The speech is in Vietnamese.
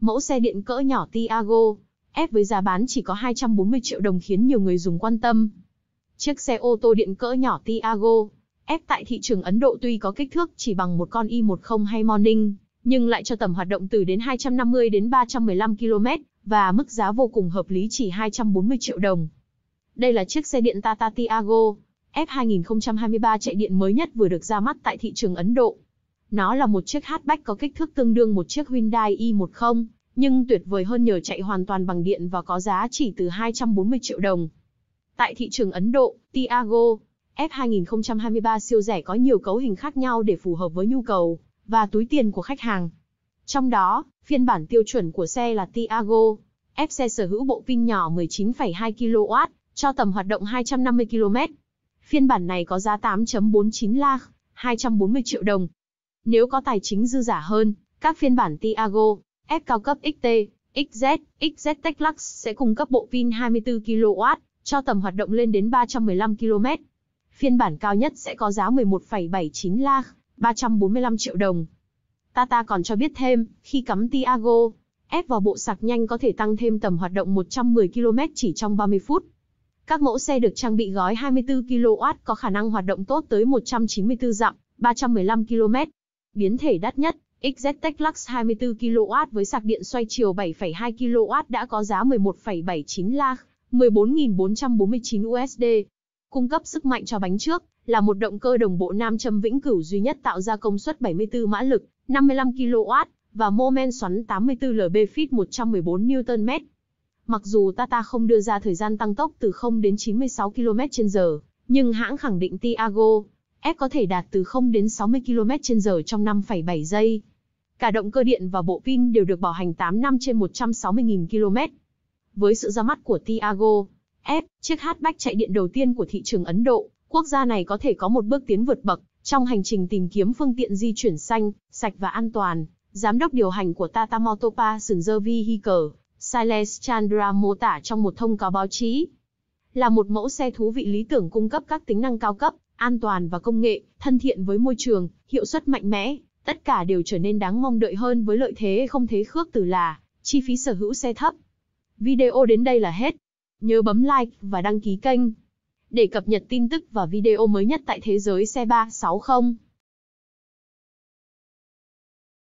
Mẫu xe điện cỡ nhỏ Tiago, ép với giá bán chỉ có 240 triệu đồng khiến nhiều người dùng quan tâm. Chiếc xe ô tô điện cỡ nhỏ Tiago, ép tại thị trường Ấn Độ tuy có kích thước chỉ bằng một con i10 hay Morning, nhưng lại cho tầm hoạt động từ đến 250 đến 315 km và mức giá vô cùng hợp lý chỉ 240 triệu đồng. Đây là chiếc xe điện Tata Tiago F2023 chạy điện mới nhất vừa được ra mắt tại thị trường Ấn Độ. Nó là một chiếc hatchback có kích thước tương đương một chiếc Hyundai i10, nhưng tuyệt vời hơn nhờ chạy hoàn toàn bằng điện và có giá chỉ từ 240 triệu đồng. Tại thị trường Ấn Độ, Tiago F2023 siêu rẻ có nhiều cấu hình khác nhau để phù hợp với nhu cầu và túi tiền của khách hàng. Trong đó, phiên bản tiêu chuẩn của xe là Tiago F xe sở hữu bộ pin nhỏ 19,2 kW cho tầm hoạt động 250 km. Phiên bản này có giá 8.49 lakh, 240 triệu đồng. Nếu có tài chính dư giả hơn, các phiên bản Tiago, F cao cấp XT, XZ, XZ Tech Lux sẽ cung cấp bộ pin 24 kW cho tầm hoạt động lên đến 315 km. Phiên bản cao nhất sẽ có giá 11,79 lakh 345 triệu đồng. Tata còn cho biết thêm, khi cắm Tiago, ép vào bộ sạc nhanh có thể tăng thêm tầm hoạt động 110 km chỉ trong 30 phút. Các mẫu xe được trang bị gói 24 kW có khả năng hoạt động tốt tới 194 dặm, 315 km. Biến thể đắt nhất, XZ Lux 24 kW với sạc điện xoay chiều 7,2 kW đã có giá 11,79 lak, 14.449 USD. Cung cấp sức mạnh cho bánh trước là một động cơ đồng bộ nam châm vĩnh cửu duy nhất tạo ra công suất 74 mã lực, 55 kW và mô men xoắn 84 lb feet 114 Nm. Mặc dù Tata không đưa ra thời gian tăng tốc từ 0 đến 96 km/h, nhưng hãng khẳng định Tiago ép có thể đạt từ 0 đến 60 km/h trong 5,7 giây. Cả động cơ điện và bộ pin đều được bảo hành 8 năm trên 160.000 km. Với sự ra mắt của Tiago F, chiếc hatchback chạy điện đầu tiên của thị trường Ấn Độ, quốc gia này có thể có một bước tiến vượt bậc trong hành trình tìm kiếm phương tiện di chuyển xanh, sạch và an toàn. Giám đốc điều hành của Tata Motors Passenger Vehicle, Siles Chandra mô tả trong một thông cáo báo chí, là một mẫu xe thú vị lý tưởng cung cấp các tính năng cao cấp, an toàn và công nghệ, thân thiện với môi trường, hiệu suất mạnh mẽ, tất cả đều trở nên đáng mong đợi hơn với lợi thế không thế khước từ là chi phí sở hữu xe thấp. Video đến đây là hết. Nhớ bấm like và đăng ký kênh để cập nhật tin tức và video mới nhất tại thế giới xe 360.